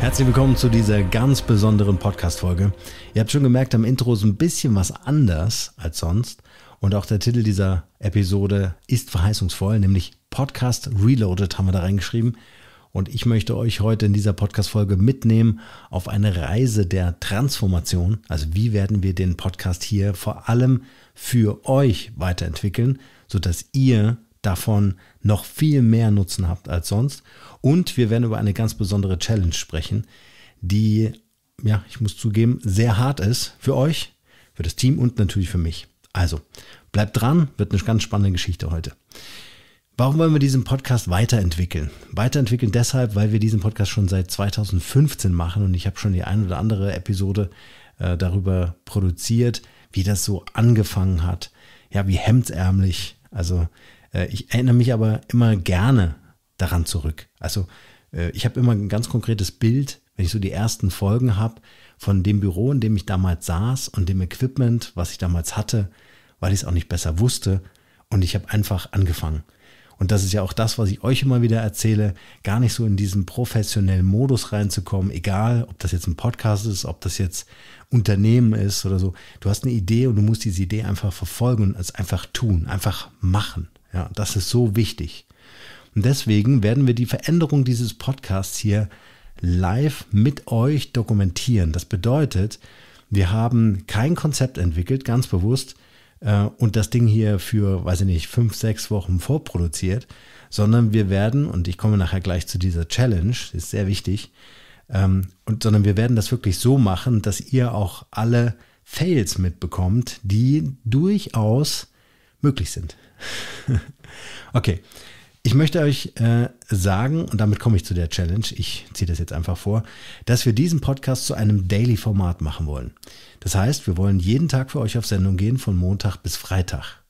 Herzlich willkommen zu dieser ganz besonderen Podcast-Folge. Ihr habt schon gemerkt, am Intro ist ein bisschen was anders als sonst. Und auch der Titel dieser Episode ist verheißungsvoll, nämlich Podcast Reloaded haben wir da reingeschrieben. Und ich möchte euch heute in dieser Podcast-Folge mitnehmen auf eine Reise der Transformation. Also wie werden wir den Podcast hier vor allem für euch weiterentwickeln, sodass ihr davon noch viel mehr Nutzen habt als sonst. Und wir werden über eine ganz besondere Challenge sprechen, die, ja, ich muss zugeben, sehr hart ist für euch, für das Team und natürlich für mich. Also, bleibt dran, wird eine ganz spannende Geschichte heute. Warum wollen wir diesen Podcast weiterentwickeln? Weiterentwickeln deshalb, weil wir diesen Podcast schon seit 2015 machen und ich habe schon die ein oder andere Episode äh, darüber produziert, wie das so angefangen hat. Ja, wie hemdsärmlich, also äh, ich erinnere mich aber immer gerne daran zurück. Also äh, ich habe immer ein ganz konkretes Bild, wenn ich so die ersten Folgen habe, von dem Büro, in dem ich damals saß und dem Equipment, was ich damals hatte, weil ich es auch nicht besser wusste. Und ich habe einfach angefangen. Und das ist ja auch das, was ich euch immer wieder erzähle, gar nicht so in diesen professionellen Modus reinzukommen, egal ob das jetzt ein Podcast ist, ob das jetzt Unternehmen ist oder so. Du hast eine Idee und du musst diese Idee einfach verfolgen und es einfach tun, einfach machen. Ja, das ist so wichtig. Und deswegen werden wir die Veränderung dieses Podcasts hier live mit euch dokumentieren. Das bedeutet, wir haben kein Konzept entwickelt, ganz bewusst, äh, und das Ding hier für, weiß ich nicht, fünf, sechs Wochen vorproduziert, sondern wir werden, und ich komme nachher gleich zu dieser Challenge, ist sehr wichtig, ähm, und, sondern wir werden das wirklich so machen, dass ihr auch alle Fails mitbekommt, die durchaus möglich sind. okay. Ich möchte euch äh, sagen, und damit komme ich zu der Challenge, ich ziehe das jetzt einfach vor, dass wir diesen Podcast zu einem Daily-Format machen wollen. Das heißt, wir wollen jeden Tag für euch auf Sendung gehen, von Montag bis Freitag.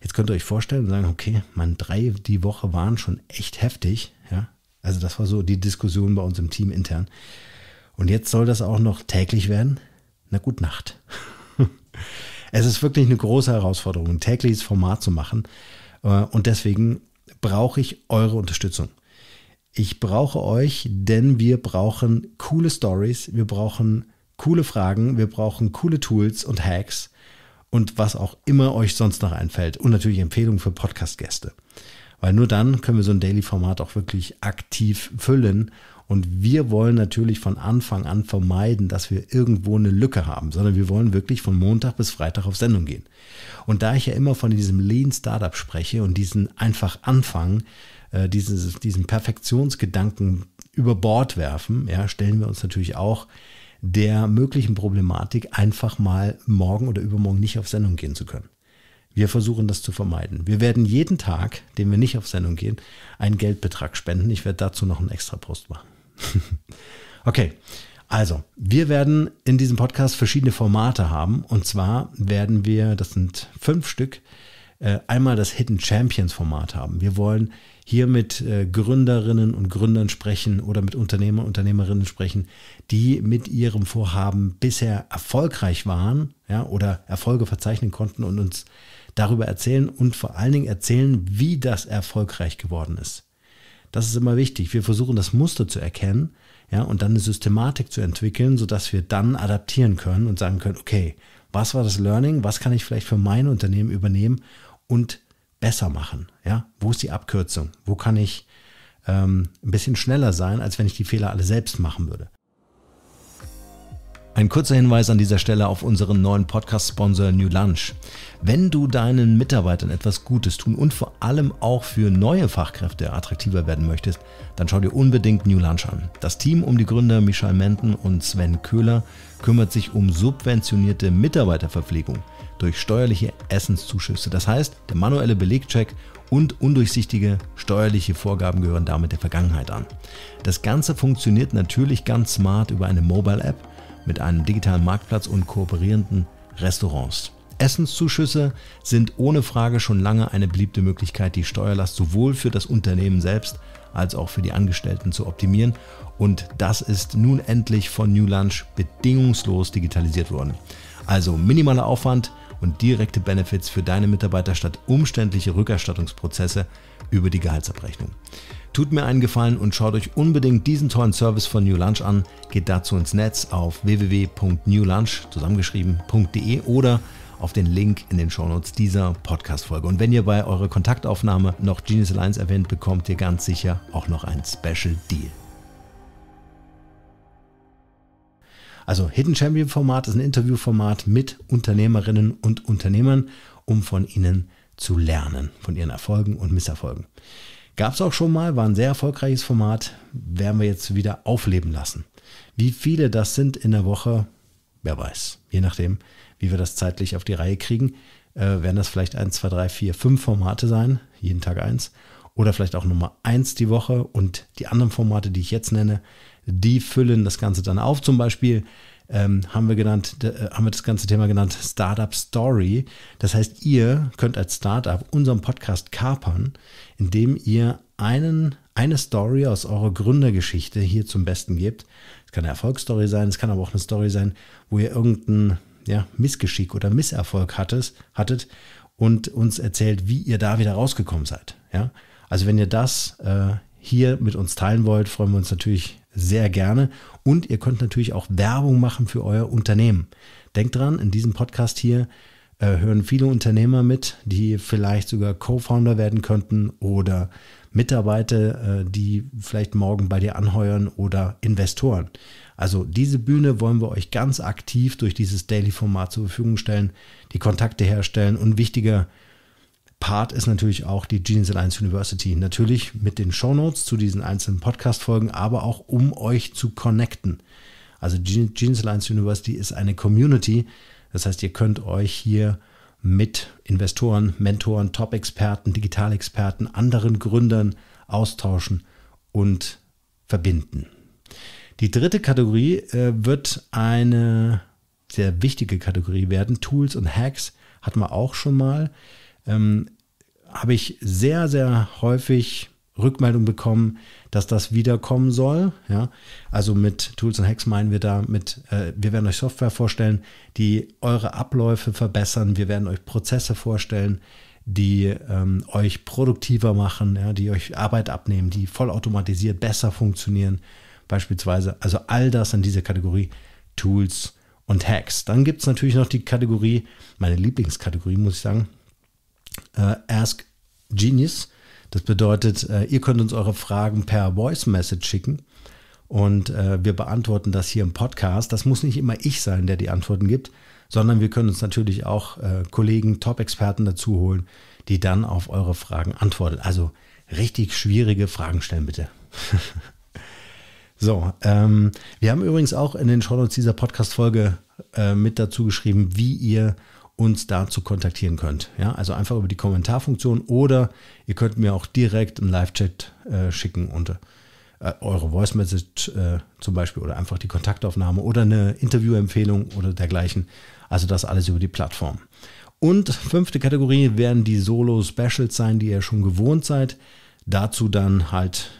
Jetzt könnt ihr euch vorstellen und sagen, okay, man, drei die Woche waren schon echt heftig. Ja? Also das war so die Diskussion bei uns im Team intern. Und jetzt soll das auch noch täglich werden? Na gut, Nacht. Es ist wirklich eine große Herausforderung, ein tägliches Format zu machen. Äh, und deswegen brauche ich eure Unterstützung. Ich brauche euch, denn wir brauchen coole Stories, wir brauchen coole Fragen, wir brauchen coole Tools und Hacks und was auch immer euch sonst noch einfällt. Und natürlich Empfehlungen für Podcast-Gäste. Weil nur dann können wir so ein Daily-Format auch wirklich aktiv füllen und wir wollen natürlich von Anfang an vermeiden, dass wir irgendwo eine Lücke haben, sondern wir wollen wirklich von Montag bis Freitag auf Sendung gehen. Und da ich ja immer von diesem Lean Startup spreche und diesen einfach anfangen, äh, dieses, diesen Perfektionsgedanken über Bord werfen, ja, stellen wir uns natürlich auch der möglichen Problematik, einfach mal morgen oder übermorgen nicht auf Sendung gehen zu können. Wir versuchen das zu vermeiden. Wir werden jeden Tag, den wir nicht auf Sendung gehen, einen Geldbetrag spenden. Ich werde dazu noch einen extra Post machen. okay. Also, wir werden in diesem Podcast verschiedene Formate haben. Und zwar werden wir, das sind fünf Stück, äh, einmal das Hidden Champions Format haben. Wir wollen hier mit äh, Gründerinnen und Gründern sprechen oder mit Unternehmer und Unternehmerinnen sprechen, die mit ihrem Vorhaben bisher erfolgreich waren ja, oder Erfolge verzeichnen konnten und uns darüber erzählen und vor allen Dingen erzählen, wie das erfolgreich geworden ist. Das ist immer wichtig. Wir versuchen das Muster zu erkennen, ja, und dann eine Systematik zu entwickeln, sodass wir dann adaptieren können und sagen können, okay, was war das Learning? Was kann ich vielleicht für mein Unternehmen übernehmen und besser machen? Ja, wo ist die Abkürzung? Wo kann ich ähm, ein bisschen schneller sein, als wenn ich die Fehler alle selbst machen würde? Ein kurzer Hinweis an dieser Stelle auf unseren neuen Podcast-Sponsor New Lunch. Wenn du deinen Mitarbeitern etwas Gutes tun und vor allem auch für neue Fachkräfte attraktiver werden möchtest, dann schau dir unbedingt New Lunch an. Das Team um die Gründer Michel Menten und Sven Köhler kümmert sich um subventionierte Mitarbeiterverpflegung durch steuerliche Essenszuschüsse. Das heißt, der manuelle Belegcheck und undurchsichtige steuerliche Vorgaben gehören damit der Vergangenheit an. Das Ganze funktioniert natürlich ganz smart über eine Mobile-App mit einem digitalen Marktplatz und kooperierenden Restaurants. Essenszuschüsse sind ohne Frage schon lange eine beliebte Möglichkeit, die Steuerlast sowohl für das Unternehmen selbst als auch für die Angestellten zu optimieren. Und das ist nun endlich von New Lunch bedingungslos digitalisiert worden. Also minimaler Aufwand, und direkte Benefits für deine Mitarbeiter statt umständliche Rückerstattungsprozesse über die Gehaltsabrechnung. Tut mir einen Gefallen und schaut euch unbedingt diesen tollen Service von New Lunch an. Geht dazu ins Netz auf www.newlunch zusammengeschrieben.de oder auf den Link in den Shownotes dieser Podcast-Folge. Und wenn ihr bei eurer Kontaktaufnahme noch Genius Alliance erwähnt, bekommt ihr ganz sicher auch noch einen Special Deal. Also Hidden Champion Format ist ein Interviewformat mit Unternehmerinnen und Unternehmern, um von ihnen zu lernen, von ihren Erfolgen und Misserfolgen. Gab es auch schon mal, war ein sehr erfolgreiches Format, werden wir jetzt wieder aufleben lassen. Wie viele das sind in der Woche, wer weiß. Je nachdem, wie wir das zeitlich auf die Reihe kriegen, äh, werden das vielleicht 1, 2, 3, 4, 5 Formate sein, jeden Tag eins oder vielleicht auch Nummer eins die Woche und die anderen Formate, die ich jetzt nenne, die füllen das Ganze dann auf. Zum Beispiel ähm, haben, wir genannt, äh, haben wir das ganze Thema genannt Startup Story. Das heißt, ihr könnt als Startup unseren Podcast kapern, indem ihr einen, eine Story aus eurer Gründergeschichte hier zum Besten gebt. Es kann eine Erfolgsstory sein, es kann aber auch eine Story sein, wo ihr irgendein ja, Missgeschick oder Misserfolg hattet, hattet und uns erzählt, wie ihr da wieder rausgekommen seid. Ja? Also wenn ihr das äh, hier mit uns teilen wollt, freuen wir uns natürlich sehr gerne. Und ihr könnt natürlich auch Werbung machen für euer Unternehmen. Denkt dran, in diesem Podcast hier äh, hören viele Unternehmer mit, die vielleicht sogar Co-Founder werden könnten oder Mitarbeiter, äh, die vielleicht morgen bei dir anheuern oder Investoren. Also diese Bühne wollen wir euch ganz aktiv durch dieses Daily-Format zur Verfügung stellen, die Kontakte herstellen und wichtiger, Part ist natürlich auch die Genius Alliance University. Natürlich mit den Shownotes zu diesen einzelnen Podcast-Folgen, aber auch um euch zu connecten. Also Genius Alliance University ist eine Community. Das heißt, ihr könnt euch hier mit Investoren, Mentoren, Top-Experten, Digitalexperten, anderen Gründern austauschen und verbinden. Die dritte Kategorie äh, wird eine sehr wichtige Kategorie werden. Tools und Hacks hatten wir auch schon mal ähm, habe ich sehr, sehr häufig Rückmeldung bekommen, dass das wiederkommen soll. Ja? Also mit Tools und Hacks meinen wir da mit, äh, wir werden euch Software vorstellen, die eure Abläufe verbessern, wir werden euch Prozesse vorstellen, die ähm, euch produktiver machen, ja, die euch Arbeit abnehmen, die vollautomatisiert besser funktionieren, beispielsweise. Also all das in dieser Kategorie Tools und Hacks. Dann gibt es natürlich noch die Kategorie, meine Lieblingskategorie, muss ich sagen, äh, Ask Genius. Das bedeutet, äh, ihr könnt uns eure Fragen per Voice Message schicken und äh, wir beantworten das hier im Podcast. Das muss nicht immer ich sein, der die Antworten gibt, sondern wir können uns natürlich auch äh, Kollegen, Top-Experten dazu holen, die dann auf eure Fragen antworten. Also richtig schwierige Fragen stellen bitte. So, ähm, wir haben übrigens auch in den Shownotes dieser Podcast-Folge äh, mit dazu geschrieben, wie ihr uns dazu kontaktieren könnt. Ja, also einfach über die Kommentarfunktion oder ihr könnt mir auch direkt einen Live-Chat äh, schicken und äh, eure Voice-Message äh, zum Beispiel oder einfach die Kontaktaufnahme oder eine Interviewempfehlung oder dergleichen. Also das alles über die Plattform. Und fünfte Kategorie werden die Solo-Specials sein, die ihr schon gewohnt seid. Dazu dann halt,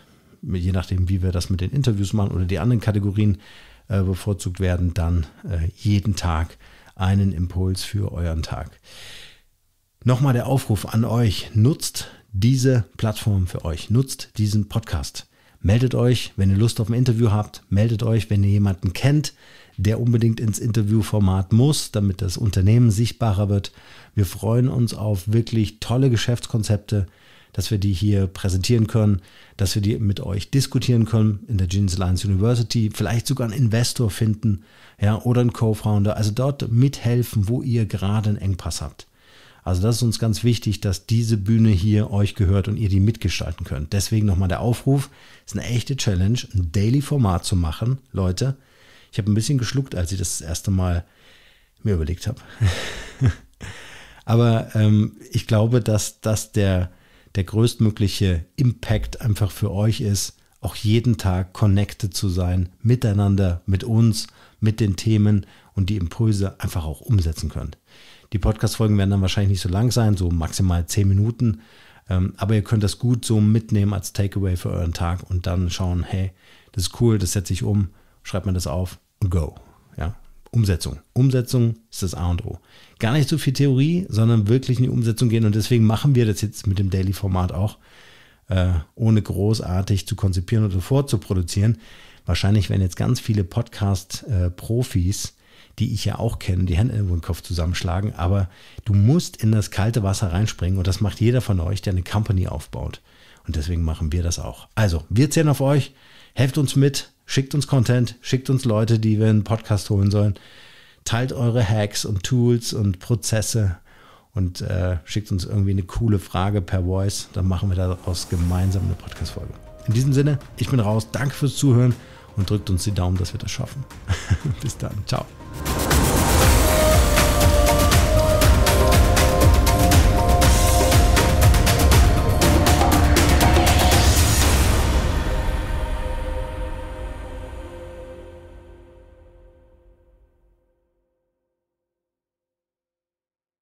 je nachdem, wie wir das mit den Interviews machen oder die anderen Kategorien äh, bevorzugt werden, dann äh, jeden Tag einen Impuls für euren Tag. Nochmal der Aufruf an euch, nutzt diese Plattform für euch, nutzt diesen Podcast. Meldet euch, wenn ihr Lust auf ein Interview habt, meldet euch, wenn ihr jemanden kennt, der unbedingt ins Interviewformat muss, damit das Unternehmen sichtbarer wird. Wir freuen uns auf wirklich tolle Geschäftskonzepte, dass wir die hier präsentieren können, dass wir die mit euch diskutieren können in der Genius Alliance University, vielleicht sogar einen Investor finden, ja, oder einen Co-Founder, also dort mithelfen, wo ihr gerade einen Engpass habt. Also das ist uns ganz wichtig, dass diese Bühne hier euch gehört und ihr die mitgestalten könnt. Deswegen nochmal der Aufruf, ist eine echte Challenge, ein Daily-Format zu machen. Leute, ich habe ein bisschen geschluckt, als ich das, das erste Mal mir überlegt habe. Aber ähm, ich glaube, dass das der der größtmögliche Impact einfach für euch ist, auch jeden Tag connected zu sein, miteinander, mit uns, mit den Themen und die Impulse einfach auch umsetzen könnt. Die Podcast-Folgen werden dann wahrscheinlich nicht so lang sein, so maximal zehn Minuten. Ähm, aber ihr könnt das gut so mitnehmen als Takeaway für euren Tag und dann schauen, hey, das ist cool, das setze ich um, schreibt mir das auf und go. Ja, Umsetzung. Umsetzung ist das A und O. Gar nicht so viel Theorie, sondern wirklich in die Umsetzung gehen. Und deswegen machen wir das jetzt mit dem Daily-Format auch, äh, ohne großartig zu konzipieren oder vorzuproduzieren. Wahrscheinlich werden jetzt ganz viele Podcast-Profis, die ich ja auch kenne, die Hände irgendwo im Kopf zusammenschlagen. Aber du musst in das kalte Wasser reinspringen und das macht jeder von euch, der eine Company aufbaut. Und deswegen machen wir das auch. Also, wir zählen auf euch. Helft uns mit, Schickt uns Content, schickt uns Leute, die wir einen Podcast holen sollen. Teilt eure Hacks und Tools und Prozesse und äh, schickt uns irgendwie eine coole Frage per Voice. Dann machen wir daraus gemeinsam eine Podcast-Folge. In diesem Sinne, ich bin raus. Danke fürs Zuhören und drückt uns die Daumen, dass wir das schaffen. Bis dann. Ciao.